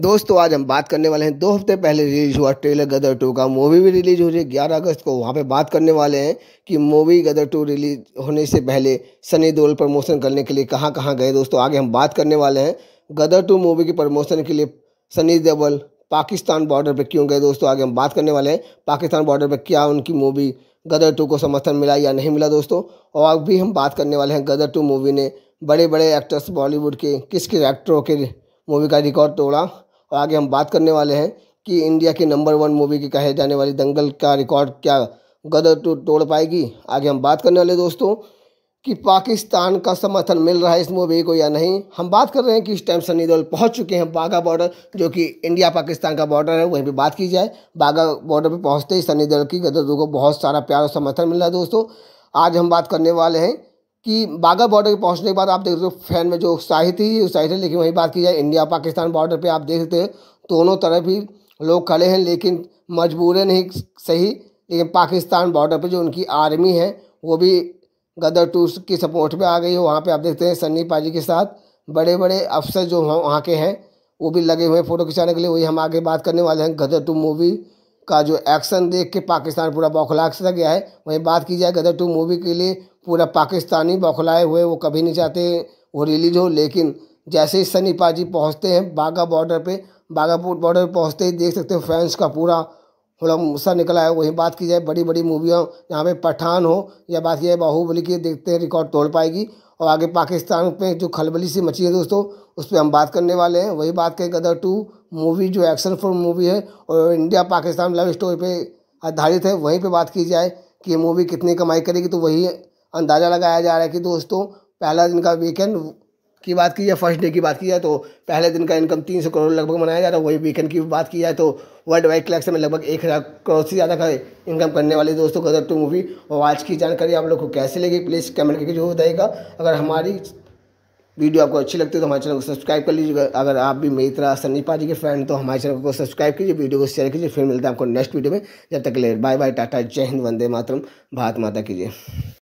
दोस्तों आज हम बात करने वाले हैं दो हफ्ते पहले रिलीज हुआ ट्रेलर गदर टू का मूवी भी रिलीज हो रही है ग्यारह अगस्त को वहाँ पे बात करने वाले हैं कि मूवी गदर टू रिलीज होने से पहले सनी देओल प्रमोशन करने के लिए कहाँ कहाँ गए दोस्तों आगे हम बात करने वाले हैं गदर टू मूवी के प्रमोशन के लिए सनी देओल पाकिस्तान बॉर्डर पर क्यों गए दोस्तों आगे हम बात करने वाले हैं पाकिस्तान बॉर्डर पर क्या उनकी मूवी गदर टू को समर्थन मिला या नहीं मिला दोस्तों और भी हम बात करने वाले हैं गदर टू मूवी ने बड़े बड़े एक्टर्स बॉलीवुड के किस किस एक्टरों के मूवी का रिकॉर्ड तोड़ा और आगे हम बात करने वाले हैं कि इंडिया की नंबर वन मूवी की कहे जाने वाली दंगल का रिकॉर्ड क्या गदर तो तोड़ पाएगी आगे हम बात करने वाले दोस्तों कि पाकिस्तान का समर्थन मिल रहा है इस मूवी को या नहीं हम बात कर रहे हैं कि इस टाइम सनी देओल पहुंच चुके हैं बाघा बॉर्डर जो कि इंडिया पाकिस्तान का बॉर्डर है वहीं पे बात की जाए बाघा बॉर्डर पे पहुंचते ही सनी देओल की गदर को बहुत सारा प्यार और समर्थन मिल रहा है दोस्तों आज हम बात करने वाले हैं कि बाघा बॉर्डर पर पहुंचने के बाद आप देख सकते हो फैन में जो उत्साहित ही उत्साहित है लेकिन वही बात की जाए इंडिया पाकिस्तान बॉर्डर पे आप देख सकते हो दोनों तरफ ही लोग खड़े हैं लेकिन मजबूरन ही सही लेकिन पाकिस्तान बॉर्डर पे जो उनकी आर्मी है वो भी गदर टू की सपोर्ट में आ गई है वहाँ पर आप देखते हैं सन्नी पाजी के साथ बड़े बड़े अफसर जो वहाँ के हैं वो भी लगे हुए हैं फ़ोटो खिंचाने के लिए वही हम आगे बात करने वाले हैं गदर टू मूवी का जो एक्शन देख के पाकिस्तान पूरा बौखलाक सा गया है वहीं बात की जाए गदर टू मूवी के लिए पूरा पाकिस्तानी बौखलाए हुए वो कभी नहीं चाहते वो रिलीज हो लेकिन जैसे ही सनी पाजी पहुँचते हैं बाघा बॉर्डर पर बाघा बॉर्डर पर पहुँचते ही देख सकते हो फैंस का पूरा थोड़ा गुस्सा निकला है वही बात की जाए बड़ी बड़ी मूवियाँ यहाँ पे पठान हो या बात की जाए बाहुबली की देखते हैं रिकॉर्ड तोड़ पाएगी और आगे पाकिस्तान पे जो खलबली सी मची है दोस्तों उस पर हम बात करने वाले हैं वही बात करें गदर टू मूवी जो एक्शन फिल्म मूवी है और इंडिया पाकिस्तान लव स्टोरी पर आधारित है वहीं पर बात की जाए कि ये मूवी कितनी कमाई करेगी तो वही अंदाज़ा लगाया जा रहा है कि दोस्तों पहला दिन का वीकेंड की बात की जाए फर्स्ट डे की बात की जाए तो पहले दिन का इनकम तीन सौ करोड़ लगभग मनाया जा रहा है वही वीकेंड की बात की जाए तो वर्ल्ड वाइड कलेक्शन में लगभग एक हज़ार करोड़ से ज़्यादा का इनकम करने वाले दोस्तों गदर टू मूवी और आज की जानकारी आप लोग को कैसे लगी प्लीज़ कमेंट करके जरूर बताइएगा अगर हमारी वीडियो आपको अच्छी लगती है तो हमारे चैनल को सब्सक्राइब कर लीजिएगा अगर आप भी मेरी तरह सनी पाजी के फ्रेंड तो हमारे चैनल को सब्सक्राइब कीजिए वीडियो को शेयर कीजिए फिर मिलते हैं आपको नेक्स्ट वीडियो में जब तक लेट बाय बाय टाटा जय हिंद वंदे मातरम भारत माता कीजिए